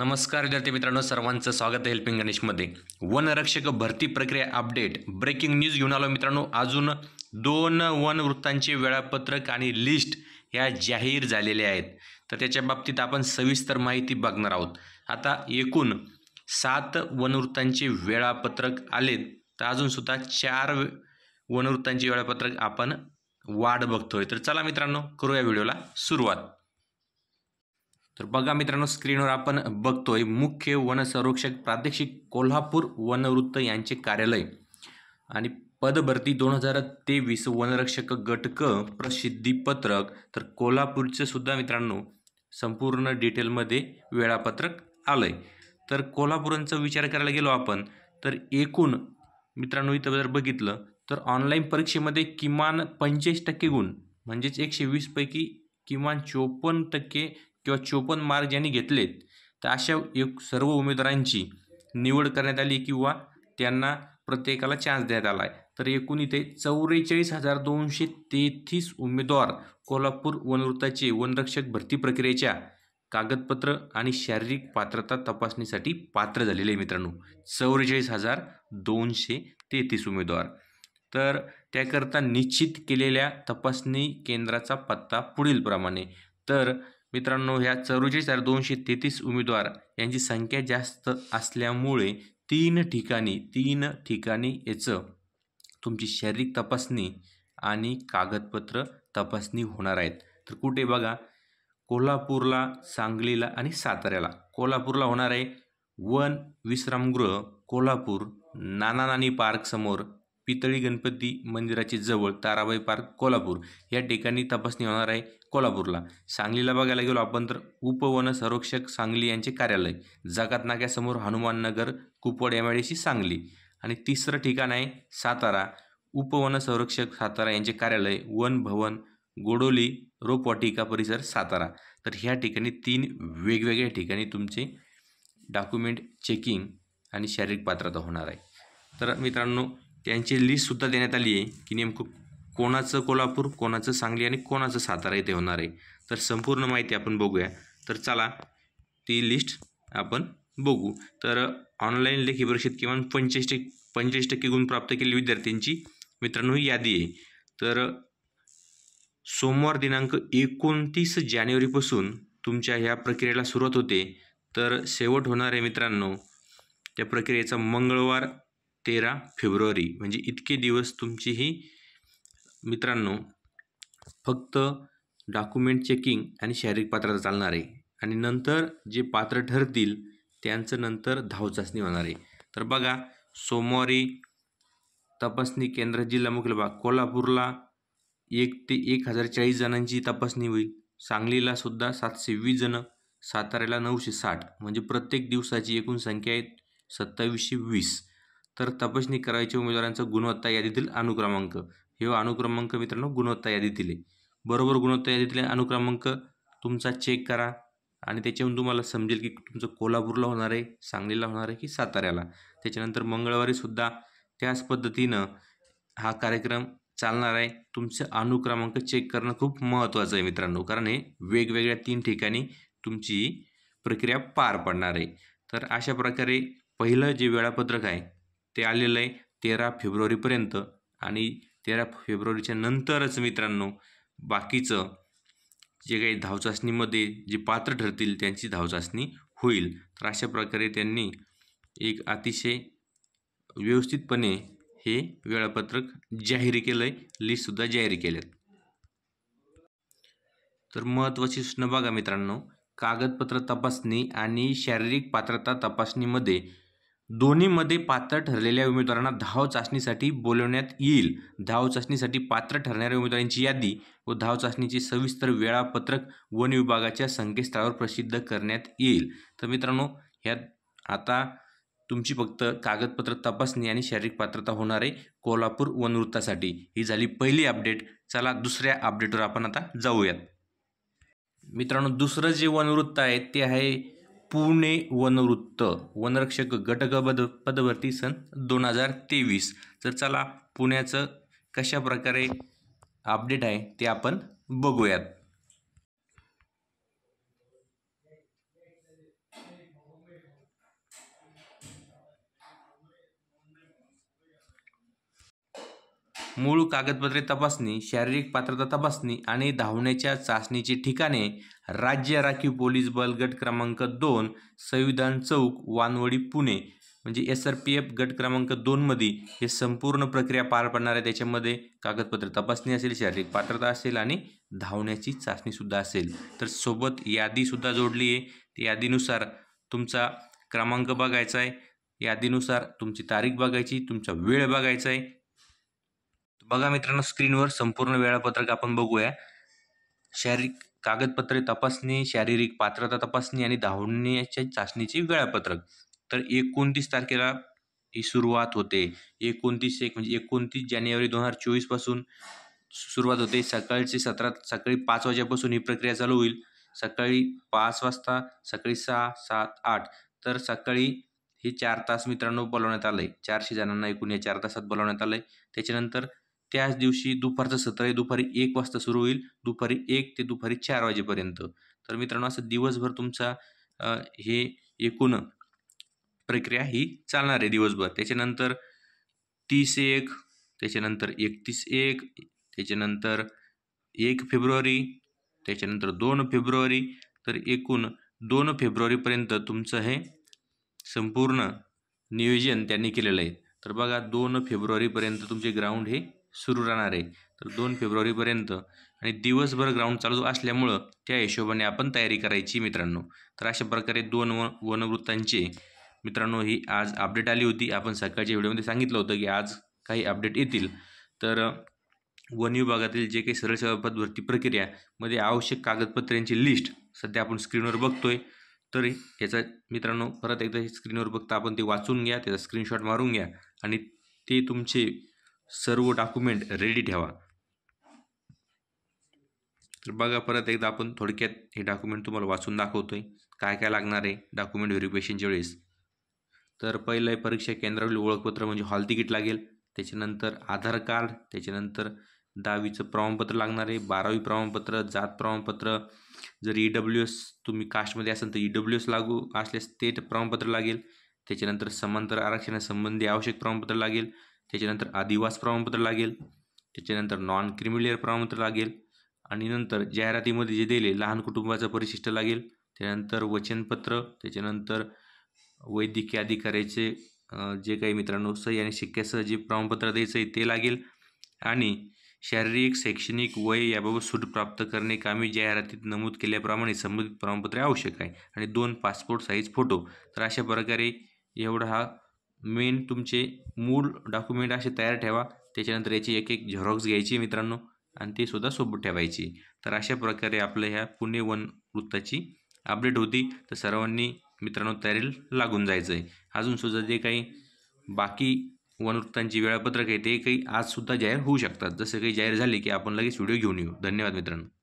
नमस्कार विद्यार्थी मित्रांनो सर्वांचं स्वागत आहे हेल्पिंग गणेशमध्ये वनरक्षक भरती प्रक्रिया अपडेट ब्रेकिंग न्यूज घेऊन आलो मित्रांनो अजून दोन वनवृत्तांचे वेळापत्रक आणि लिस्ट या जाहीर झालेल्या आहेत तर त्याच्या बाबतीत आपण सविस्तर माहिती बघणार आहोत आता एकूण सात वनवृत्तांचे वेळापत्रक आलेत तर अजूनसुद्धा चार वनवृत्तांचे वेळापत्रक आपण वाढ बघतोय तर चला मित्रांनो करूया व्हिडिओला सुरुवात तर बघा मित्रांनो स्क्रीनवर आपण बघतोय मुख्य वनसंरक्षक प्रादेशिक कोल्हापूर वनवृत्त यांचे कार्यालय आणि पदभरती दोन हजार तेवीस वनरक्षक गटक प्रसिद्धीपत्रक तर कोल्हापूरचं सुद्धा मित्रांनो संपूर्ण डिटेलमध्ये वेळापत्रक आलं आहे तर कोल्हापूरांचा विचार करायला गेलो आपण तर एकूण मित्रांनो इथं जर बघितलं तर ऑनलाईन परीक्षेमध्ये किमान पंचेचाळीस टक्के गुण म्हणजेच एकशे वीसपैकी किमान चोपन्न टक्के किंवा चोपन्न मार्क ज्यांनी घेतलेत तर अशा एक सर्व उमेदवारांची निवड करण्यात आली किंवा त्यांना प्रत्येकाला चान्स देण्यात आला आहे तर एकूण इथे चौवेचाळीस हजार दोनशे तेहतीस उमेदवार कोल्हापूर वनवृत्ताचे वनरक्षक भरती प्रक्रियेच्या कागदपत्र आणि शारीरिक पात्रता तपासणीसाठी पात्र झालेले आहे मित्रांनो चौवेचाळीस हजार दोनशे तेहतीस उमेदवार तर त्याकरता निश्चित केलेल्या तपासणी केंद्राचा पत्ता पुढीलप्रमाणे तर मित्रांनो ह्या चौवेचाळीस दोनशे तेहतीस उमेदवार यांची संख्या जास्त असल्यामुळे तीन ठिकाणी तीन ठिकाणी याचं तुमची शारीरिक तपासणी आणि कागदपत्र तपासणी होणार आहेत तर कुठे बघा कोल्हापूरला सांगलीला आणि साताऱ्याला कोल्हापूरला होणार आहे वन विश्रामगृह कोल्हापूर नाना नानी पार्कसमोर पितळी गणपती मंदिराचे जवळ ताराबाई पार्क कोल्हापूर या ठिकाणी तपासणी होणार आहे कोल्हापूरला सांगलीला बघायला गेलो आपण तर उपवन संरक्षक सांगली यांचे कार्यालय जगात नाक्यासमोर हनुमाननगर कुपवड एम आय सांगली आणि तिसरं ठिकाण आहे सातारा उपवन संरक्षक सातारा यांचे कार्यालय वन भवन गोडोली रोपवाटिका परिसर सातारा तर ह्या ठिकाणी तीन वेगवेगळ्या ठिकाणी तुमचे डॉक्युमेंट चेकिंग आणि शारीरिक पात्रता होणार आहे तर मित्रांनो त्यांची लिस्टसुद्धा देण्यात आली आहे की नेमकं कोणाचं कोल्हापूर कोणाचं सांगली आणि कोणाचं सातारा इथे होणार आहे तर संपूर्ण माहिती आपण बघूया तर चला ती लिस्ट आपण बघू तर ऑनलाईन लेखी परीक्षेत किमान पंचेचाळीस टक्के पंचेचाळीस टक्के गुण प्राप्त केले विद्यार्थ्यांची मित्रांनो ही यादी आहे तर सोमवार दिनांक एकोणतीस जानेवारीपासून तुमच्या ह्या प्रक्रियेला सुरुवात होते तर शेवट होणार आहे मित्रांनो त्या प्रक्रियेचा मंगळवार तेरा फेब्रुवारी म्हणजे इतके दिवस तुमची ही मित्रांनो फक्त डॉक्युमेंट चेकिंग आणि शारीरिक पात्रता चालणार आहे आणि नंतर जे पात्र ठरतील त्यांचं नंतर धाव चाचणी होणार आहे तर बघा सोमवारी तपासणी केंद्र जिल्हा बघा कोल्हापूरला एक ते एक हजार चाळीस जणांची तपासणी होईल सांगलीला सुद्धा सातशे वीस जणं साताऱ्याला नऊशे साठ म्हणजे प्रत्येक दिवसाची एकूण संख्या आहे सत्तावीसशे वीस तर तपासणी करायची उमेदवारांचा गुणवत्ता यादीतील अनुक्रमांक हे अनुक्रमांक मित्रांनो गुणवत्ता यादी दिले बरोबर गुणवत्ता यादीतील अनुक्रमांक तुमचा चेक करा आणि त्याच्यावरून तुम्हाला समजेल की तुमचं कोल्हापूरला होणार आहे सांगलीला होणार आहे की साताऱ्याला त्याच्यानंतर मंगळवारी सुद्धा त्याच पद्धतीनं हा कार्यक्रम चालणार आहे तुमचे अनुक्रमांक चेक करणं खूप महत्त्वाचं आहे मित्रांनो कारण हे वेगवेगळ्या तीन ठिकाणी तुमची प्रक्रिया पार पडणार आहे तर अशा प्रकारे पहिलं जे वेळापत्रक आहे ते आलेलं आहे तेरा फेब्रुवारीपर्यंत आणि तेरा फेब्रुवारीच्या नंतरच मित्रांनो बाकीचं जे काही धावचाचणीमध्ये जे पात्र ठरतील त्यांची धावचाचणी होईल तर अशा प्रकारे त्यांनी एक अतिशय व्यवस्थितपणे हे वेळापत्रक जाहीर केलं आहे लिस्टसुद्धा जाहीर केल्यात तर महत्त्वाची सूचना बघा मित्रांनो कागदपत्र तपासणी आणि शारीरिक पात्रता तपासणीमध्ये दोन्हीमध्ये पात्र ठरलेल्या उमेदवारांना धाव चाचणीसाठी बोलवण्यात येईल धाव चाचणीसाठी पात्र ठरणाऱ्या उमेदवारांची यादी व धाव चाचणीचे सविस्तर वेळापत्रक वन विभागाच्या संकेतस्थळावर प्रसिद्ध करण्यात येईल तर मित्रांनो ह्यात आता तुमची फक्त कागदपत्र तपासणी आणि शारीरिक पात्रता होणार आहे कोल्हापूर वनवृत्तासाठी ही झाली पहिली अपडेट चला दुसऱ्या अपडेटवर आपण आता जाऊयात मित्रांनो दुसरं जे वनवृत्त आहे ते आहे पुणे वनवृत्त वनरक्षक पद पदवर्ती सन दोन हजार तेवीस तर चला पुण्याचं कशा प्रकारे अपडेट आहे ते आपण बघूयात मूळ कागदपत्रे तपासणी शारीरिक पात्रता तपासणी आणि धावण्याच्या चाचणीची ठिकाणे राज्य राखीव पोलीस बल गट क्रमांक दोन संविधान चौक वानवडी पुणे म्हणजे एस आर पी एफ गट क्रमांक दोनमध्ये हे संपूर्ण प्रक्रिया पार पडणार आहे त्याच्यामध्ये कागदपत्र तपासणी असेल शारीरिक पात्रता असेल आणि धावण्याची चाचणीसुद्धा असेल तर सोबत यादीसुद्धा जोडली आहे यादीनुसार तुमचा क्रमांक बघायचा आहे यादीनुसार तुमची तारीख बघायची तुमचा वेळ बघायचा आहे बघा मित्रांनो स्क्रीनवर संपूर्ण वेळापत्रक आपण बघूया शारीरिक कागदपत्रे तपासणी शारीरिक पात्रता तपासणी आणि धावण्याच्या चाचणीचे वेळापत्रक तर एकोणतीस तारखेला ही सुरुवात होते एकोणतीस एक म्हणजे एकोणतीस जानेवारी दोन हजार चोवीसपासून सुरुवात होते सकाळचे सतरा सकाळी पाच वाजेपासून ही प्रक्रिया चालू होईल सकाळी पाच वाजता सकाळी सहा सात आठ तर सकाळी हे चार तास मित्रांनो बोलवण्यात आलं आहे चारशे जणांना एकूण या चार तासात बोलवण्यात आलं आहे त्याच्यानंतर त्याच दिवशी दुपारचं सत्र हे दुपारी एक वाजता सुरू होईल दुपारी एक ते दुपारी चार वाजेपर्यंत तर मित्रांनो असं दिवसभर तुमचा हे एकूण प्रक्रिया ही चालणार आहे दिवसभर त्याच्यानंतर तीस एक त्याच्यानंतर एकतीस एक त्याच्यानंतर एक फेब्रुवारी त्याच्यानंतर दोन फेब्रुवारी तर एकूण दोन फेब्रुवारीपर्यंत तुमचं हे संपूर्ण नियोजन त्यांनी केलेलं आहे तर बघा दोन फेब्रुवारीपर्यंत तुमचे ग्राउंड हे सुरू राहणार आहे तर दोन फेब्रुवारीपर्यंत आणि दिवसभर ग्राउंड चालू असल्यामुळं त्या हिशोबाने आपण तयारी करायची मित्रांनो तर अशा प्रकारे दोन व वनवृत्तांचे मित्रांनो ही आज अपडेट आली होती आपण सकाळच्या व्हिडिओमध्ये सांगितलं होतं की आज काही अपडेट येतील तर वन विभागातील जे काही सरळ सेवा भरती प्रक्रियामध्ये आवश्यक कागदपत्रांची लिस्ट सध्या आपण स्क्रीनवर बघतोय तर याचा मित्रांनो परत एकदा स्क्रीनवर बघता आपण ते वाचून घ्या त्याचा स्क्रीनशॉट मारून घ्या आणि ते तुमचे सर्व डॉक्युमेंट रेडी ठेवा तर बघा परत एकदा आपण थोडक्यात हे डॉक्युमेंट तुम्हाला वाचून दाखवतोय काय काय लागणार आहे डॉक्युमेंट व्हेरिफिकेशनच्या वेळेस तर पहिलं आहे परीक्षा केंद्रावरील ओळखपत्र म्हणजे हॉल तिकीट लागेल त्याच्यानंतर आधार कार्ड त्याच्यानंतर दहावीचं प्रमाणपत्र लागणार आहे बारावी प्रमाणपत्र जात प्रमाणपत्र जर ई डब्ल्यू एस तुम्ही कास्टमध्ये असाल तर ई डब्ल्यू एस लागू असल्यास ते प्रमाणपत्र लागेल त्याच्यानंतर समांतर आरक्षणासंबंधी आवश्यक प्रमाणपत्र लागेल त्याच्यानंतर आदिवास प्रमाणपत्र लागेल त्याच्यानंतर नॉन क्रिमिलियर प्रमाणपत्र लागेल आणि नंतर जाहिरातीमध्ये जे दिले लहान कुटुंबाचं परिशिष्ट लागेल त्यानंतर वचनपत्र त्याच्यानंतर वैद्यकीय अधिकाऱ्याचे जे काही मित्रांनो सही आणि शिक्क्यासह जे प्रमाणपत्र द्यायचं आहे ते लागेल आणि शारीरिक शैक्षणिक वय याबाबत सूट प्राप्त करणे कामी जाहिरातीत नमूद केल्याप्रमाणे संबंधित प्रमाणपत्रे आवश्यक आहे आणि दोन पासपोर्ट साईज फोटो तर अशा प्रकारे एवढा हा मेन तुमचे मूळ डॉक्युमेंट असे तयार ठेवा त्याच्यानंतर याची एक एक झेरॉक्स घ्यायची मित्रांनो आणि ते सुद्धा सोबत ठेवायची तर अशा प्रकारे आपल्या ह्या पुणे वन वृत्ताची अपडेट होती तर सर्वांनी मित्रांनो तयारी लागून जायचं आहे अजूनसुद्धा जे काही बाकी वनवृत्तांची वेळापत्रक आहे ते काही आजसुद्धा जाहीर होऊ शकतात जसं काही जाहीर झाले की आपण लगेच व्हिडिओ घेऊन येऊ धन्यवाद मित्रांनो